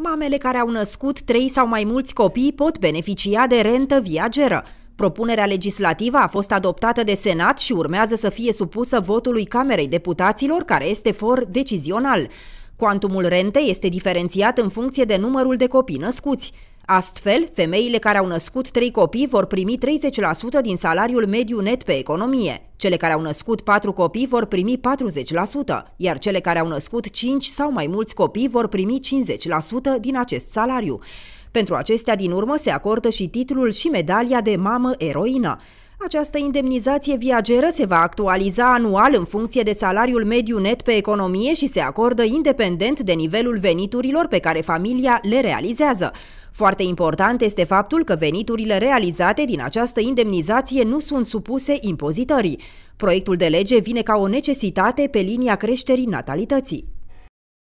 Mamele care au născut trei sau mai mulți copii pot beneficia de rentă viageră. Propunerea legislativă a fost adoptată de Senat și urmează să fie supusă votului Camerei Deputaților, care este for decizional. Quantumul rentei este diferențiat în funcție de numărul de copii născuți. Astfel, femeile care au născut trei copii vor primi 30% din salariul mediu net pe economie. Cele care au născut patru copii vor primi 40%, iar cele care au născut 5 sau mai mulți copii vor primi 50% din acest salariu. Pentru acestea, din urmă, se acordă și titlul și medalia de mamă eroină. Această indemnizație viageră se va actualiza anual în funcție de salariul mediu net pe economie și se acordă independent de nivelul veniturilor pe care familia le realizează. Foarte important este faptul că veniturile realizate din această indemnizație nu sunt supuse impozitării. Proiectul de lege vine ca o necesitate pe linia creșterii natalității.